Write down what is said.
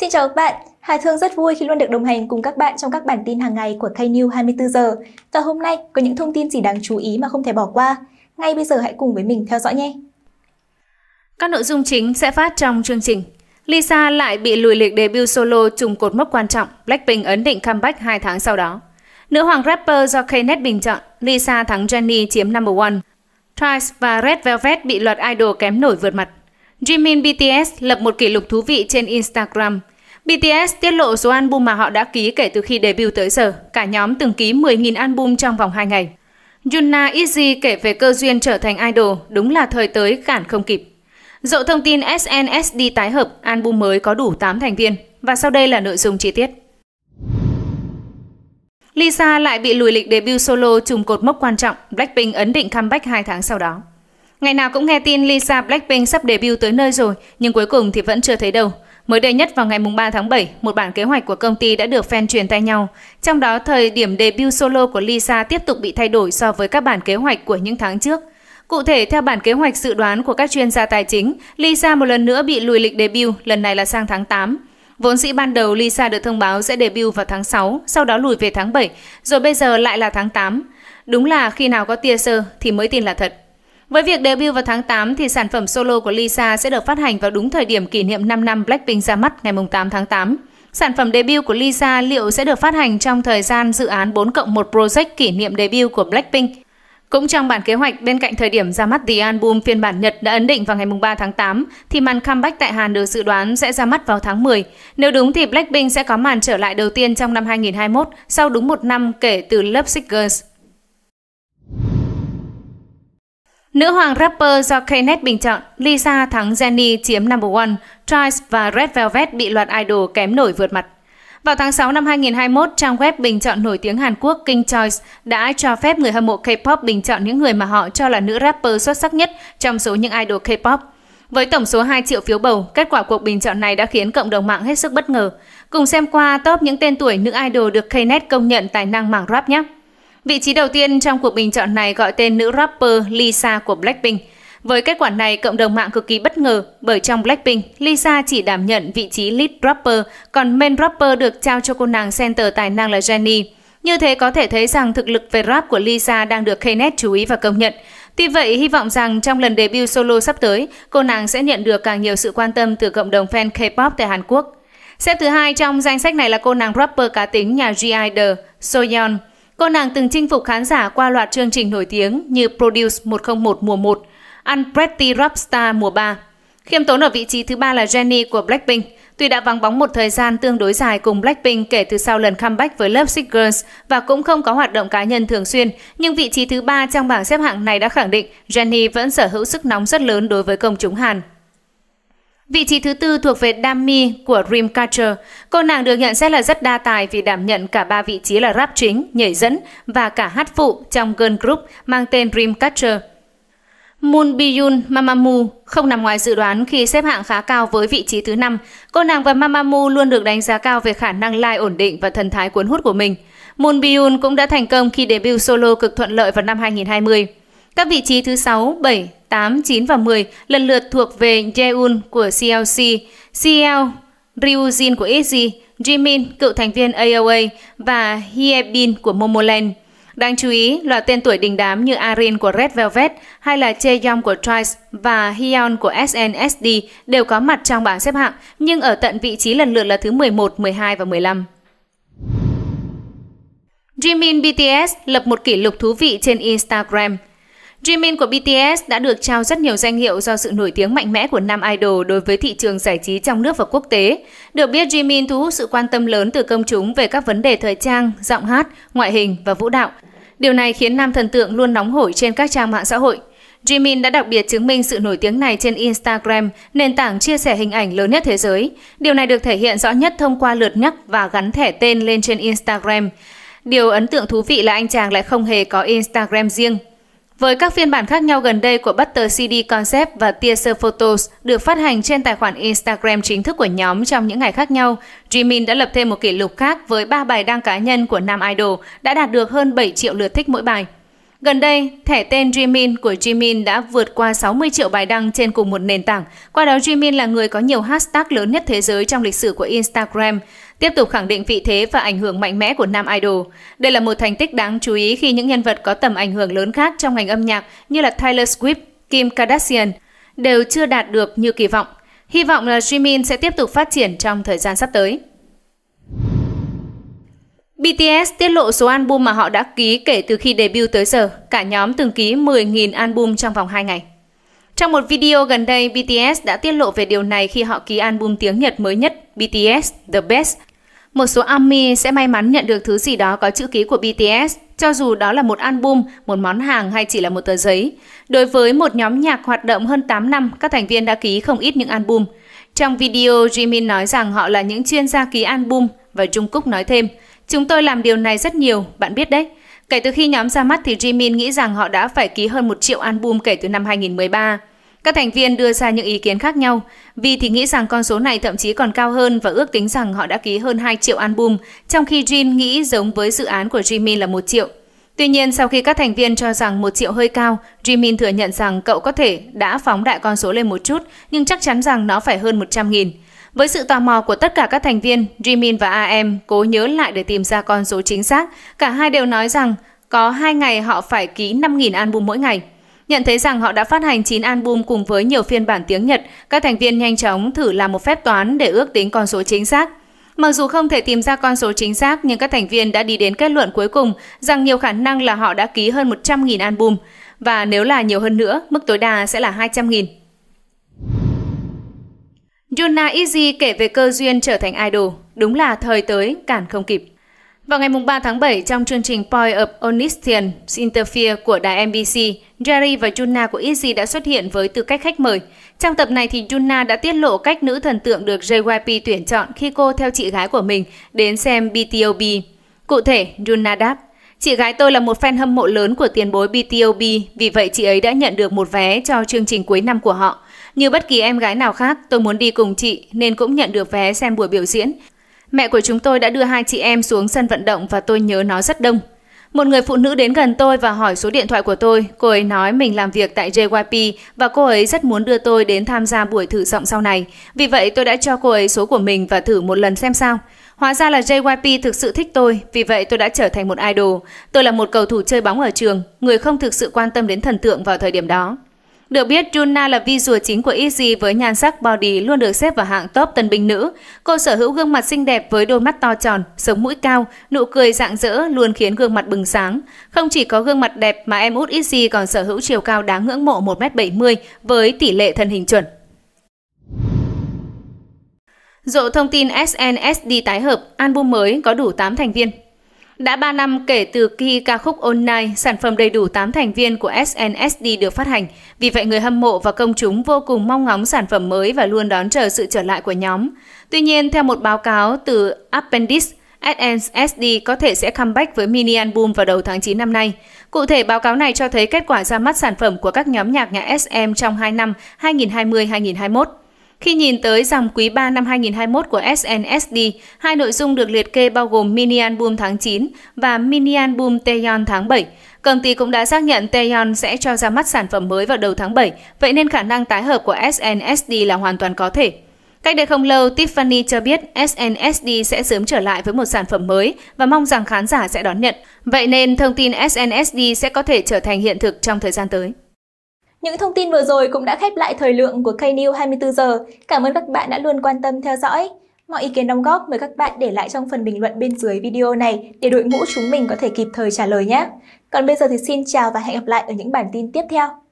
Xin chào các bạn, Hà Thương rất vui khi luôn được đồng hành cùng các bạn trong các bản tin hàng ngày của KNews 24 giờ. Và hôm nay có những thông tin gì đáng chú ý mà không thể bỏ qua. Ngay bây giờ hãy cùng với mình theo dõi nhé. Các nội dung chính sẽ phát trong chương trình. Lisa lại bị lùi lịch debut solo trùng cột mốc quan trọng, Blackpink ấn định comeback 2 tháng sau đó. Nữ hoàng rapper do Knet bình chọn, Lisa thắng Jennie chiếm number one. Twice và Red Velvet bị loạt idol kém nổi vượt mặt. Jimin BTS lập một kỷ lục thú vị trên Instagram. BTS tiết lộ số album mà họ đã ký kể từ khi debut tới giờ. Cả nhóm từng ký 10.000 album trong vòng 2 ngày. Yuna Izzy kể về cơ duyên trở thành idol, đúng là thời tới cản không kịp. Dậu thông tin SNSD tái hợp, album mới có đủ 8 thành viên. Và sau đây là nội dung chi tiết. Lisa lại bị lùi lịch debut solo trùng cột mốc quan trọng, Blackpink ấn định comeback 2 tháng sau đó. Ngày nào cũng nghe tin Lisa Blackpink sắp debut tới nơi rồi, nhưng cuối cùng thì vẫn chưa thấy đâu. Mới đây nhất vào ngày 3 tháng 7, một bản kế hoạch của công ty đã được fan truyền tay nhau. Trong đó, thời điểm debut solo của Lisa tiếp tục bị thay đổi so với các bản kế hoạch của những tháng trước. Cụ thể, theo bản kế hoạch dự đoán của các chuyên gia tài chính, Lisa một lần nữa bị lùi lịch debut, lần này là sang tháng 8. Vốn dĩ ban đầu Lisa được thông báo sẽ debut vào tháng 6, sau đó lùi về tháng 7, rồi bây giờ lại là tháng 8. Đúng là khi nào có teaser thì mới tin là thật. Với việc debut vào tháng 8 thì sản phẩm solo của Lisa sẽ được phát hành vào đúng thời điểm kỷ niệm 5 năm Blackpink ra mắt ngày 8 tháng 8. Sản phẩm debut của Lisa liệu sẽ được phát hành trong thời gian dự án 4 cộng 1 project kỷ niệm debut của Blackpink. Cũng trong bản kế hoạch, bên cạnh thời điểm ra mắt The Album phiên bản Nhật đã ấn định vào ngày 3 tháng 8, thì màn comeback tại Hàn được dự đoán sẽ ra mắt vào tháng 10. Nếu đúng thì Blackpink sẽ có màn trở lại đầu tiên trong năm 2021 sau đúng một năm kể từ Love Sick Nữ hoàng rapper do Knet bình chọn, Lisa thắng Jennie chiếm number one, Trice và Red Velvet bị loạt idol kém nổi vượt mặt. Vào tháng 6 năm 2021, trang web bình chọn nổi tiếng Hàn Quốc King Choice đã cho phép người hâm mộ K-pop bình chọn những người mà họ cho là nữ rapper xuất sắc nhất trong số những idol K-pop. Với tổng số 2 triệu phiếu bầu, kết quả cuộc bình chọn này đã khiến cộng đồng mạng hết sức bất ngờ. Cùng xem qua top những tên tuổi nữ idol được Knet công nhận tài năng mảng rap nhé! Vị trí đầu tiên trong cuộc bình chọn này gọi tên nữ rapper Lisa của Blackpink. Với kết quả này, cộng đồng mạng cực kỳ bất ngờ bởi trong Blackpink, Lisa chỉ đảm nhận vị trí lead rapper, còn main rapper được trao cho cô nàng center tài năng là Jennie. Như thế có thể thấy rằng thực lực về rap của Lisa đang được Knet chú ý và công nhận. Tuy vậy, hy vọng rằng trong lần debut solo sắp tới, cô nàng sẽ nhận được càng nhiều sự quan tâm từ cộng đồng fan K-pop tại Hàn Quốc. Xếp thứ hai trong danh sách này là cô nàng rapper cá tính nhà G.I.D. Soyeon. Cô nàng từng chinh phục khán giả qua loạt chương trình nổi tiếng như Produce 101 mùa 1, Unpretty Rapstar mùa 3. Khiêm tốn ở vị trí thứ ba là Jennie của Blackpink. Tuy đã vắng bóng một thời gian tương đối dài cùng Blackpink kể từ sau lần comeback với Love Sick Girls và cũng không có hoạt động cá nhân thường xuyên, nhưng vị trí thứ ba trong bảng xếp hạng này đã khẳng định Jennie vẫn sở hữu sức nóng rất lớn đối với công chúng Hàn. Vị trí thứ tư thuộc về Dami của Dreamcatcher. Cô nàng được nhận xét là rất đa tài vì đảm nhận cả ba vị trí là rap chính, nhảy dẫn và cả hát phụ trong girl group mang tên Dreamcatcher. Moon Biyun Mamamoo không nằm ngoài dự đoán khi xếp hạng khá cao với vị trí thứ năm. Cô nàng và Mamamoo luôn được đánh giá cao về khả năng live ổn định và thần thái cuốn hút của mình. Moon Biyun cũng đã thành công khi debut solo cực thuận lợi vào năm 2020. Các vị trí thứ 6, 7, 8, 9 và 10 lần lượt thuộc về Yeun của CLC, CL Ryujin của SG, Jimin, cựu thành viên AOA và Hyebin của Momoland. Đáng chú ý, loạt tên tuổi đình đám như Arin của Red Velvet hay là Chaeyoung của Twice và Hyeon của SNSD đều có mặt trong bảng xếp hạng, nhưng ở tận vị trí lần lượt là thứ 11, 12 và 15. Jimin BTS lập một kỷ lục thú vị trên Instagram. Jimin của BTS đã được trao rất nhiều danh hiệu do sự nổi tiếng mạnh mẽ của nam idol đối với thị trường giải trí trong nước và quốc tế. Được biết Jimin thu hút sự quan tâm lớn từ công chúng về các vấn đề thời trang, giọng hát, ngoại hình và vũ đạo. Điều này khiến nam thần tượng luôn nóng hổi trên các trang mạng xã hội. Jimin đã đặc biệt chứng minh sự nổi tiếng này trên Instagram, nền tảng chia sẻ hình ảnh lớn nhất thế giới. Điều này được thể hiện rõ nhất thông qua lượt nhắc và gắn thẻ tên lên trên Instagram. Điều ấn tượng thú vị là anh chàng lại không hề có Instagram riêng. Với các phiên bản khác nhau gần đây của Butter CD Concept và Teaser Photos được phát hành trên tài khoản Instagram chính thức của nhóm trong những ngày khác nhau, Jimin đã lập thêm một kỷ lục khác với ba bài đăng cá nhân của nam idol đã đạt được hơn 7 triệu lượt thích mỗi bài. Gần đây, thẻ tên Jimin của Jimin đã vượt qua 60 triệu bài đăng trên cùng một nền tảng. Qua đó Jimin là người có nhiều hashtag lớn nhất thế giới trong lịch sử của Instagram tiếp tục khẳng định vị thế và ảnh hưởng mạnh mẽ của nam idol. Đây là một thành tích đáng chú ý khi những nhân vật có tầm ảnh hưởng lớn khác trong ngành âm nhạc như là tyler Swift, Kim Kardashian đều chưa đạt được như kỳ vọng. Hy vọng là Jimin sẽ tiếp tục phát triển trong thời gian sắp tới. BTS tiết lộ số album mà họ đã ký kể từ khi debut tới giờ. Cả nhóm từng ký 10.000 album trong vòng 2 ngày. Trong một video gần đây, BTS đã tiết lộ về điều này khi họ ký album tiếng Nhật mới nhất BTS The Best một số ARMY sẽ may mắn nhận được thứ gì đó có chữ ký của BTS, cho dù đó là một album, một món hàng hay chỉ là một tờ giấy. Đối với một nhóm nhạc hoạt động hơn 8 năm, các thành viên đã ký không ít những album. Trong video, Jimin nói rằng họ là những chuyên gia ký album và Jungkook nói thêm, Chúng tôi làm điều này rất nhiều, bạn biết đấy. Kể từ khi nhóm ra mắt thì Jimin nghĩ rằng họ đã phải ký hơn một triệu album kể từ năm 2013. Các thành viên đưa ra những ý kiến khác nhau, vì thì nghĩ rằng con số này thậm chí còn cao hơn và ước tính rằng họ đã ký hơn 2 triệu album, trong khi Jin nghĩ giống với dự án của Jimin là 1 triệu. Tuy nhiên, sau khi các thành viên cho rằng 1 triệu hơi cao, Jimin thừa nhận rằng cậu có thể đã phóng đại con số lên một chút, nhưng chắc chắn rằng nó phải hơn 100 nghìn. Với sự tò mò của tất cả các thành viên, Jimin và AM cố nhớ lại để tìm ra con số chính xác. Cả hai đều nói rằng có hai ngày họ phải ký 5.000 album mỗi ngày. Nhận thấy rằng họ đã phát hành 9 album cùng với nhiều phiên bản tiếng Nhật, các thành viên nhanh chóng thử làm một phép toán để ước tính con số chính xác. Mặc dù không thể tìm ra con số chính xác, nhưng các thành viên đã đi đến kết luận cuối cùng rằng nhiều khả năng là họ đã ký hơn 100.000 album, và nếu là nhiều hơn nữa, mức tối đa sẽ là 200.000. Yuna Izzy kể về cơ duyên trở thành idol, đúng là thời tới cản không kịp. Vào ngày 3 tháng 7, trong chương trình Point of Onistian Interfere của đài NBC, Jerry và Juna của Izzy đã xuất hiện với tư cách khách mời. Trong tập này thì Juna đã tiết lộ cách nữ thần tượng được JYP tuyển chọn khi cô theo chị gái của mình đến xem BTOB. Cụ thể, Juna đáp, Chị gái tôi là một fan hâm mộ lớn của tiền bối BTOB, vì vậy chị ấy đã nhận được một vé cho chương trình cuối năm của họ. Như bất kỳ em gái nào khác, tôi muốn đi cùng chị nên cũng nhận được vé xem buổi biểu diễn. Mẹ của chúng tôi đã đưa hai chị em xuống sân vận động và tôi nhớ nó rất đông. Một người phụ nữ đến gần tôi và hỏi số điện thoại của tôi. Cô ấy nói mình làm việc tại JYP và cô ấy rất muốn đưa tôi đến tham gia buổi thử giọng sau này. Vì vậy tôi đã cho cô ấy số của mình và thử một lần xem sao. Hóa ra là JYP thực sự thích tôi, vì vậy tôi đã trở thành một idol. Tôi là một cầu thủ chơi bóng ở trường, người không thực sự quan tâm đến thần tượng vào thời điểm đó. Được biết, Juna là vi rùa chính của Izzy với nhan sắc body luôn được xếp vào hạng top tân binh nữ. Cô sở hữu gương mặt xinh đẹp với đôi mắt to tròn, sống mũi cao, nụ cười rạng rỡ luôn khiến gương mặt bừng sáng. Không chỉ có gương mặt đẹp mà em út Izzy còn sở hữu chiều cao đáng ngưỡng mộ 1m70 với tỷ lệ thân hình chuẩn. Dộ thông tin SNSD tái hợp, album mới có đủ 8 thành viên. Đã 3 năm kể từ khi ca khúc Online, sản phẩm đầy đủ 8 thành viên của SNSD được phát hành, vì vậy người hâm mộ và công chúng vô cùng mong ngóng sản phẩm mới và luôn đón chờ sự trở lại của nhóm. Tuy nhiên, theo một báo cáo từ Appendix, SNSD có thể sẽ comeback với mini album vào đầu tháng 9 năm nay. Cụ thể, báo cáo này cho thấy kết quả ra mắt sản phẩm của các nhóm nhạc nhà SM trong 2 năm 2020-2021. Khi nhìn tới dòng quý 3 năm 2021 của SNSD, hai nội dung được liệt kê bao gồm mini album tháng 9 và mini album Taeyeon tháng 7. Công ty cũng đã xác nhận Taeyeon sẽ cho ra mắt sản phẩm mới vào đầu tháng 7, vậy nên khả năng tái hợp của SNSD là hoàn toàn có thể. Cách đây không lâu, Tiffany cho biết SNSD sẽ sớm trở lại với một sản phẩm mới và mong rằng khán giả sẽ đón nhận. Vậy nên thông tin SNSD sẽ có thể trở thành hiện thực trong thời gian tới. Những thông tin vừa rồi cũng đã khép lại thời lượng của Knew 24 giờ. Cảm ơn các bạn đã luôn quan tâm theo dõi. Mọi ý kiến đóng góp mời các bạn để lại trong phần bình luận bên dưới video này để đội ngũ chúng mình có thể kịp thời trả lời nhé. Còn bây giờ thì xin chào và hẹn gặp lại ở những bản tin tiếp theo.